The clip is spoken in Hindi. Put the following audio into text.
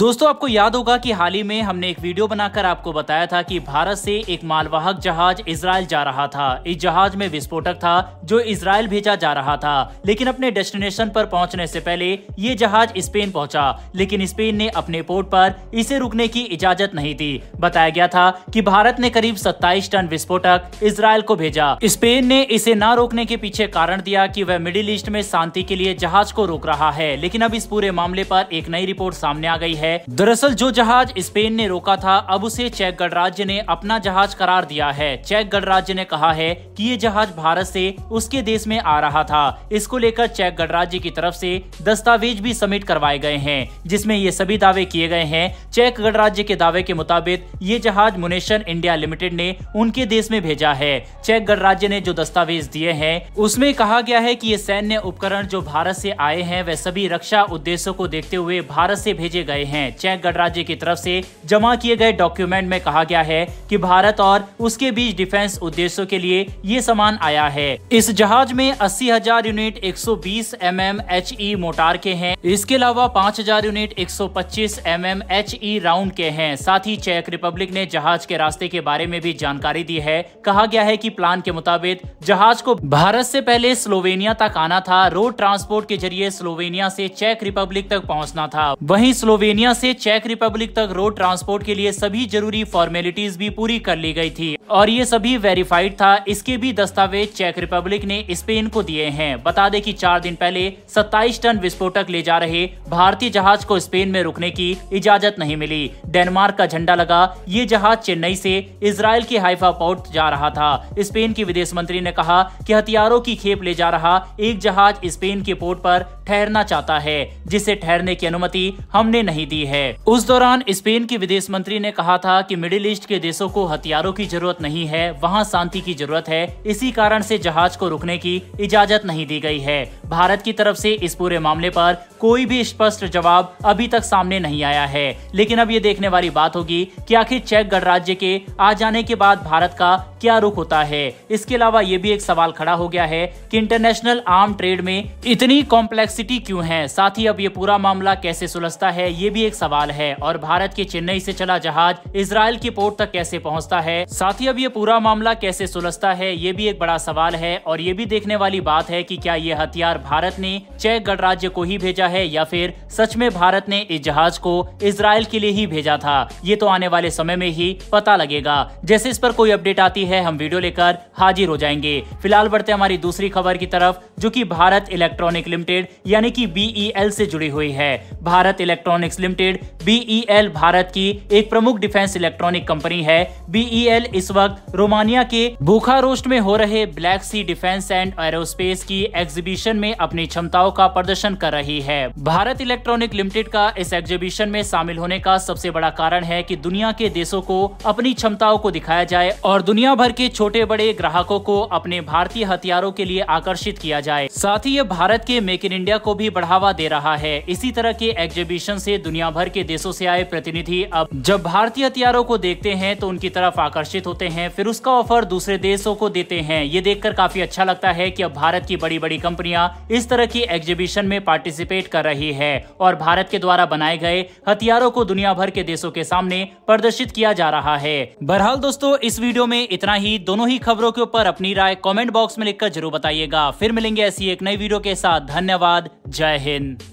दोस्तों आपको याद होगा कि हाल ही में हमने एक वीडियो बनाकर आपको बताया था कि भारत से एक मालवाहक जहाज इसराइल जा रहा था इस जहाज में विस्फोटक था जो इसराइल भेजा जा रहा था लेकिन अपने डेस्टिनेशन पर पहुंचने से पहले ये जहाज स्पेन पहुंचा लेकिन स्पेन ने अपने पोर्ट पर इसे रुकने की इजाजत नहीं दी बताया गया था की भारत ने करीब सत्ताईस टन विस्फोटक इसराइल को भेजा स्पेन ने इसे न रोकने के पीछे कारण दिया की वह मिडिल ईस्ट में शांति के लिए जहाज को रोक रहा है लेकिन अब इस पूरे मामले आरोप एक नई रिपोर्ट सामने आ गई है है दरअसल जो जहाज स्पेन ने रोका था अब उसे चेक गणराज्य ने अपना जहाज करार दिया है चेक गणराज्य ने कहा है कि ये जहाज भारत से उसके देश में आ रहा था इसको लेकर चेक गणराज्य की तरफ से दस्तावेज भी समिट करवाए गए हैं जिसमें ये सभी दावे किए गए हैं चेक गणराज्य के दावे के मुताबिक ये जहाज मुनेशन इंडिया लिमिटेड ने उनके देश में भेजा है चेक गणराज्य ने जो दस्तावेज दिए हैं उसमें कहा गया है की ये सैन्य उपकरण जो भारत से आए हैं वह सभी रक्षा उद्देश्यों को देखते हुए भारत से भेजे गए हैं हैं चेक गणराज्य की तरफ से जमा किए गए डॉक्यूमेंट में कहा गया है कि भारत और उसके बीच डिफेंस उद्देश्यों के लिए ये सामान आया है इस जहाज में अस्सी हजार यूनिट एक एम एच ई मोटार के हैं इसके अलावा पाँच हजार यूनिट एक सौ पच्चीस M M H E round के हैं साथ ही चेक रिपब्लिक ने जहाज के रास्ते के बारे में भी जानकारी दी है कहा गया है की प्लान के मुताबिक जहाज को भारत से पहले स्लोवेनिया तक आना था रोड ट्रांसपोर्ट के जरिए स्लोवेनिया से चेक रिपब्लिक तक पहुंचना था वहीं स्लोवेनिया से चेक रिपब्लिक तक रोड ट्रांसपोर्ट के लिए सभी जरूरी फॉर्मेलिटीज भी पूरी कर ली गई थी और ये सभी वेरीफाइड था इसके भी दस्तावेज चेक रिपब्लिक ने स्पेन को दिए हैं बता दें कि चार दिन पहले 27 टन विस्फोटक ले जा रहे भारतीय जहाज को स्पेन में रुकने की इजाजत नहीं मिली डेनमार्क का झंडा लगा ये जहाज चेन्नई से इसराइल के हाइफा पोर्ट जा रहा था स्पेन के विदेश मंत्री ने कहा कि हथियारों की खेप ले जा रहा एक जहाज स्पेन के पोर्ट पर ठहरना चाहता है जिसे ठहरने की अनुमति हमने नहीं दी है उस दौरान स्पेन के विदेश मंत्री ने कहा था कि मिडिल ईस्ट के देशों को हथियारों की जरूरत जरूरत नहीं है वहाँ शांति की जरूरत है इसी कारण से जहाज को रुकने की इजाजत नहीं दी गई है भारत की तरफ से इस पूरे मामले पर कोई भी स्पष्ट जवाब अभी तक सामने नहीं आया है लेकिन अब ये देखने वाली बात होगी कि आखिर चेक गणराज्य के आ जाने के बाद भारत का क्या रुख होता है इसके अलावा ये भी एक सवाल खड़ा हो गया है कि इंटरनेशनल आर्म ट्रेड में इतनी कॉम्प्लेक्सिटी क्यों है साथ ही अब ये पूरा मामला कैसे सुलझता है ये भी एक सवाल है और भारत के चेन्नई से चला जहाज इसराइल की पोर्ट तक कैसे पहुंचता है साथ ही अब ये पूरा मामला कैसे सुलझता है ये भी एक बड़ा सवाल है और ये भी देखने वाली बात है कि क्या ये हथियार भारत ने चेक गणराज्य को ही भेजा है या फिर सच में भारत ने इस जहाज को इसराइल के लिए ही भेजा था ये तो आने वाले समय में ही पता लगेगा जैसे इस पर कोई अपडेट आती है हम वीडियो लेकर हाजिर हो जाएंगे फिलहाल बढ़ते हमारी दूसरी खबर की तरफ जो कि भारत इलेक्ट्रॉनिक लिमिटेड यानी कि बीईएल e से जुड़ी हुई है Bharat electronics limited BEL e Bharat की एक प्रमुख डिफेंस इलेक्ट्रॉनिक कंपनी है बीईएल e इस वक्त रोमानिया के बुखारोस्ट में हो रहे black sea defence and aerospace की एग्जीबिशन में अपनी क्षमताओं का प्रदर्शन कर रही है भारत इलेक्ट्रॉनिक लिमिटेड का इस एग्जीबिशन में शामिल होने का सबसे बड़ा कारण है की दुनिया के देशों को अपनी क्षमताओं को दिखाया जाए और दुनिया भर के छोटे बड़े ग्राहकों को अपने भारतीय हथियारों के लिए आकर्षित किया जाए जाए साथ ही ये भारत के मेक इन इंडिया को भी बढ़ावा दे रहा है इसी तरह के एग्जीबिशन से दुनिया भर के देशों से आए प्रतिनिधि अब जब भारतीय हथियारों को देखते हैं तो उनकी तरफ आकर्षित होते हैं फिर उसका ऑफर दूसरे देशों को देते हैं ये देख काफी अच्छा लगता है की अब भारत की बड़ी बड़ी कंपनियाँ इस तरह की एग्जीबिशन में पार्टिसिपेट कर रही है और भारत के द्वारा बनाए गए हथियारों को दुनिया भर के देशों के सामने प्रदर्शित किया जा रहा है बहरहाल दोस्तों इस वीडियो में इतना ही दोनों ही खबरों के ऊपर अपनी राय कमेंट बॉक्स में लिखकर जरूर बताइएगा फिर मिलेंगे मिलेंगे ऐसी एक नई वीडियो के साथ धन्यवाद जय हिंद